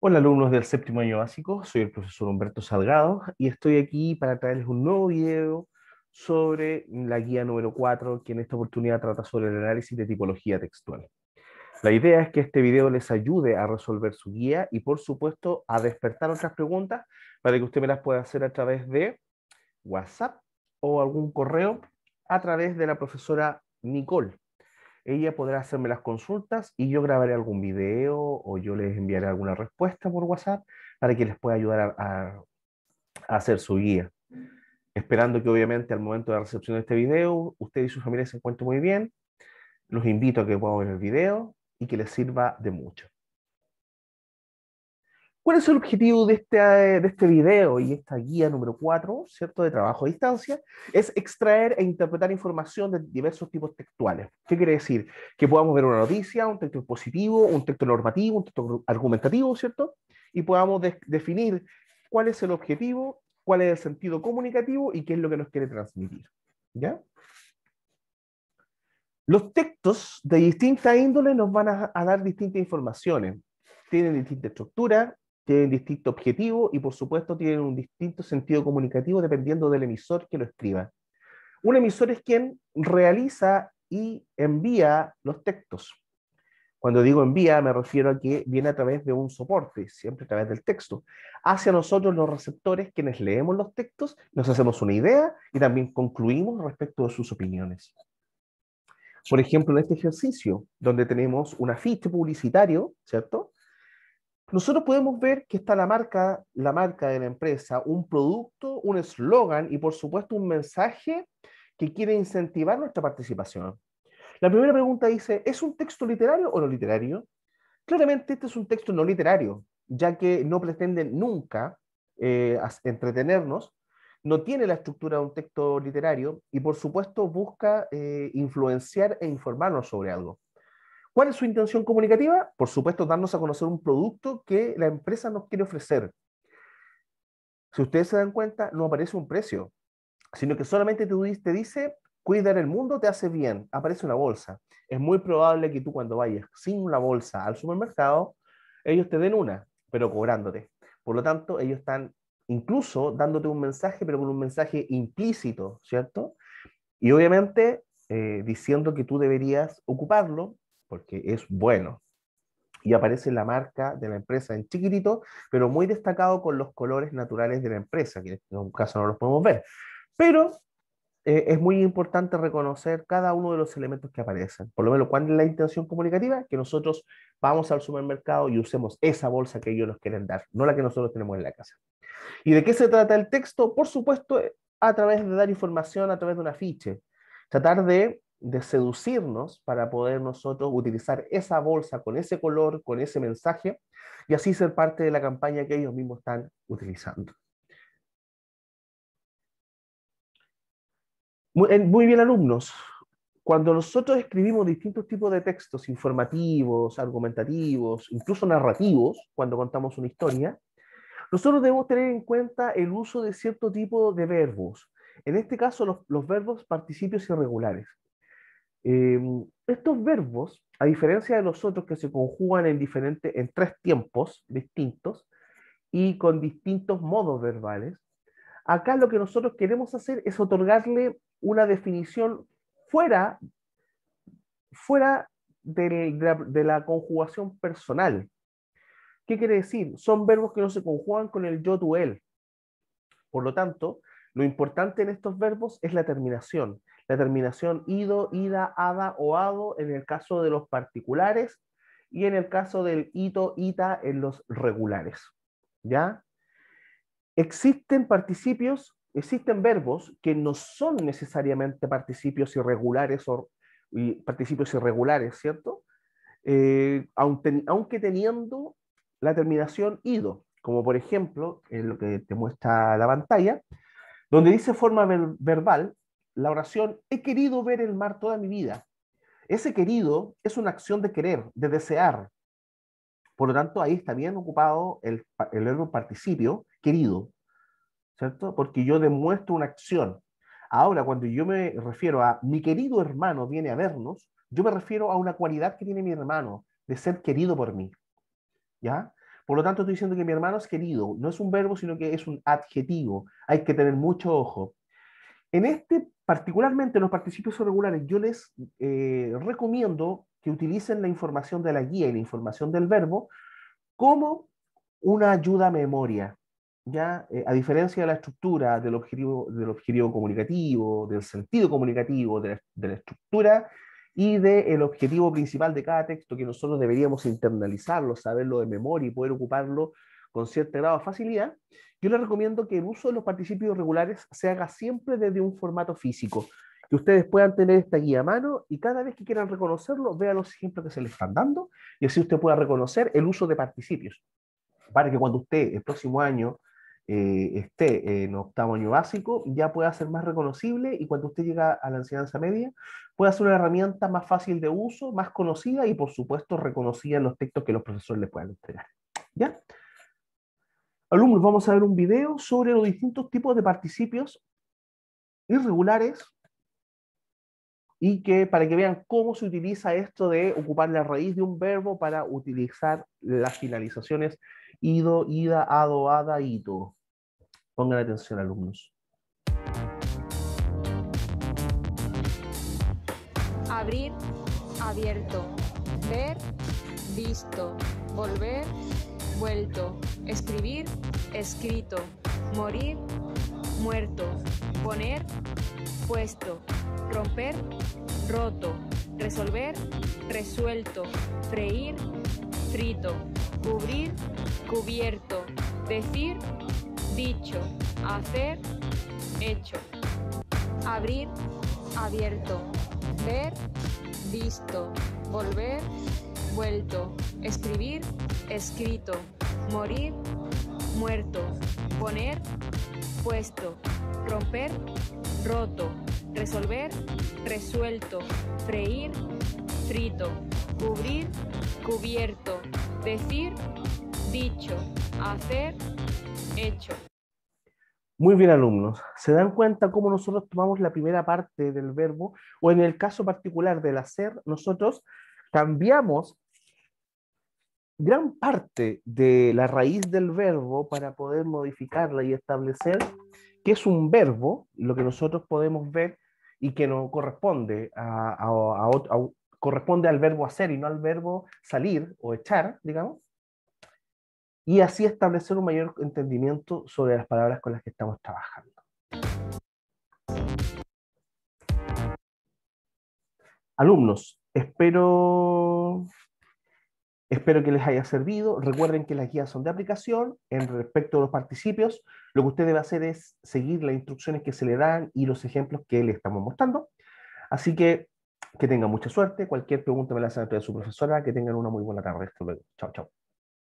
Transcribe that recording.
Hola alumnos del séptimo año básico, soy el profesor Humberto Salgado y estoy aquí para traerles un nuevo video sobre la guía número 4 que en esta oportunidad trata sobre el análisis de tipología textual. La idea es que este video les ayude a resolver su guía y por supuesto a despertar otras preguntas para que usted me las pueda hacer a través de WhatsApp o algún correo a través de la profesora Nicole ella podrá hacerme las consultas y yo grabaré algún video o yo les enviaré alguna respuesta por WhatsApp para que les pueda ayudar a, hacer su guía. Esperando que obviamente al momento de la recepción de este video, usted y sus familia se encuentren muy bien. Los invito a que puedan ver el video y que les sirva de mucho. ¿Cuál es el objetivo de este, eh, de este video y esta guía número 4, ¿cierto?, de trabajo a distancia, es extraer e interpretar información de diversos tipos textuales. ¿Qué quiere decir? Que podamos ver una noticia, un texto positivo, un texto normativo, un texto argumentativo, ¿cierto? Y podamos definir cuál es el objetivo, cuál es el sentido comunicativo y qué es lo que nos quiere transmitir. Los textos de distinta índole nos van a, dar distintas informaciones. Tienen distintas estructuras, tienen distinto objetivo y por supuesto tienen un distinto sentido comunicativo dependiendo del emisor que lo escriba. Un emisor es quien realiza y envía los textos. Cuando digo envía, me refiero a que viene a través de un soporte, siempre a través del texto. Hacia nosotros los receptores, quienes leemos los textos, nos hacemos una idea y también concluimos respecto de sus opiniones. Por ejemplo, en este ejercicio, donde tenemos un afiche publicitario, ¿cierto? nosotros podemos ver que está la marca, la marca de la empresa, un producto, un eslogan y por supuesto un mensaje que quiere incentivar nuestra participación. La primera pregunta dice, ¿es un texto literario o no literario? Claramente este es un texto no literario, ya que no pretende nunca eh, entretenernos, no tiene la estructura de un texto literario y por supuesto busca eh, influenciar e informarnos sobre algo. ¿Cuál es su intención comunicativa? Por supuesto, darnos a conocer un producto que la empresa nos quiere ofrecer. Si ustedes se dan cuenta, no aparece un precio, sino que solamente te dice, cuidar el mundo te hace bien, aparece una bolsa. Es muy probable que tú cuando vayas sin una bolsa al supermercado, ellos te den una, pero cobrándote. Por lo tanto, ellos están incluso dándote un mensaje, pero con un mensaje implícito, ¿cierto? Y obviamente eh, diciendo que tú deberías ocuparlo porque es bueno. Y aparece la marca de la empresa en chiquitito, pero muy destacado con los colores naturales de la empresa, que en este caso no los podemos ver. Pero eh, es muy importante reconocer cada uno de los elementos que aparecen. Por lo menos, ¿cuál es la intención comunicativa? Que nosotros vamos al supermercado y usemos esa bolsa que ellos nos quieren dar, no la que nosotros tenemos en la casa. ¿Y de qué se trata el texto? Por supuesto, a través de dar información, a través de un afiche. Tratar de de seducirnos para poder nosotros utilizar esa bolsa con ese color, con ese mensaje, y así ser parte de la campaña que ellos mismos están utilizando. Muy, bien, alumnos. Cuando nosotros escribimos distintos tipos de textos informativos, argumentativos, incluso narrativos, cuando contamos una historia, nosotros debemos tener en cuenta el uso de cierto tipo de verbos. En este caso, los verbos participios irregulares. Em, estos verbos, a diferencia de los otros que se conjugan en, diferente, en tres tiempos distintos y con distintos modos verbales, acá lo que nosotros queremos hacer es otorgarle una definición fuera, fuera de, la, de la conjugación personal. ¿Qué quiere decir? Son verbos que no se conjugan con el yo, tú, él. Por lo tanto, lo importante en estos verbos es la terminación, la terminación ido, ida, ada o ado en el caso de los particulares y en el caso del ito, ita en los regulares. ¿Ya? Existen participios, existen verbos que no son necesariamente participios irregulares o participios irregulares, ¿cierto? Eh, aunque teniendo la terminación ido, como por ejemplo en lo que te muestra la pantalla, donde dice forma verbal, la oración, he querido ver el mar toda mi vida. Ese querido es una acción de querer, de desear. Por lo tanto, ahí está bien ocupado el, el verbo participio, querido, ¿cierto? Porque yo demuestro una acción. Ahora, cuando yo me refiero a mi querido hermano viene a vernos, yo me refiero a una cualidad que tiene mi hermano, de ser querido por mí. ¿Ya? Por lo tanto, estoy diciendo que mi hermano es querido. No es un verbo, sino que es un adjetivo. Hay que tener mucho ojo. En este Particularmente los participios irregulares, yo les eh, recomiendo que utilicen la información de la guía y la información del verbo como una ayuda a memoria. ¿ya? Eh, a diferencia de la estructura del objetivo, del objetivo comunicativo, del sentido comunicativo, de la, estructura y del objetivo principal de cada texto que nosotros deberíamos internalizarlo, saberlo de memoria y poder ocuparlo con cierto grado de facilidad, yo les recomiendo que el uso de los participios regulares se haga siempre desde un formato físico, que ustedes puedan tener esta guía a mano y cada vez que quieran reconocerlo, vean los ejemplos que se les están dando y así usted pueda reconocer el uso de participios, para que cuando usted el próximo año eh, esté en octavo año básico, ya pueda ser más reconocible y cuando usted llega a la enseñanza media, pueda ser una herramienta más fácil de uso, más conocida y por supuesto reconocida en los textos que los profesores le puedan entregar. ¿Ya? Alumnos, vamos a ver un video sobre los distintos tipos de participios irregulares y que para que vean cómo se utiliza esto de ocupar la raíz de un verbo para utilizar las finalizaciones ido, ida, ado, ada, ito. Pongan atención, alumnos. Abrir, abierto. Ver, visto. Volver, vuelto, escribir, escrito, morir, muerto, poner, puesto, romper, roto, resolver, resuelto, freír, frito, cubrir, cubierto, decir, dicho, hacer, hecho, abrir, abierto, ver, visto, volver, vuelto, escribir, escrito, morir, muerto, poner, puesto, romper, roto, resolver, resuelto, freír, frito, cubrir, cubierto, decir, dicho, hacer, hecho. Muy bien, alumnos. ¿Se dan cuenta cómo nosotros tomamos la primera parte del verbo o en el caso particular del hacer, nosotros cambiamos gran parte de la raíz del verbo para poder modificarla y establecer que es un verbo, lo que nosotros podemos ver y que no corresponde corresponde al verbo hacer y no al verbo salir o echar, digamos, y así establecer un mayor entendimiento sobre las palabras con las que estamos trabajando. Alumnos, espero Espero que les haya servido. Recuerden que las guías son de aplicación. En respecto a los participios, lo que usted debe hacer es seguir las instrucciones que se le dan y los ejemplos que le estamos mostrando. Así que que tengan mucha suerte. Cualquier pregunta me la hacen a su profesora. Que tengan una muy buena tarde. Hasta luego. Chao, chao.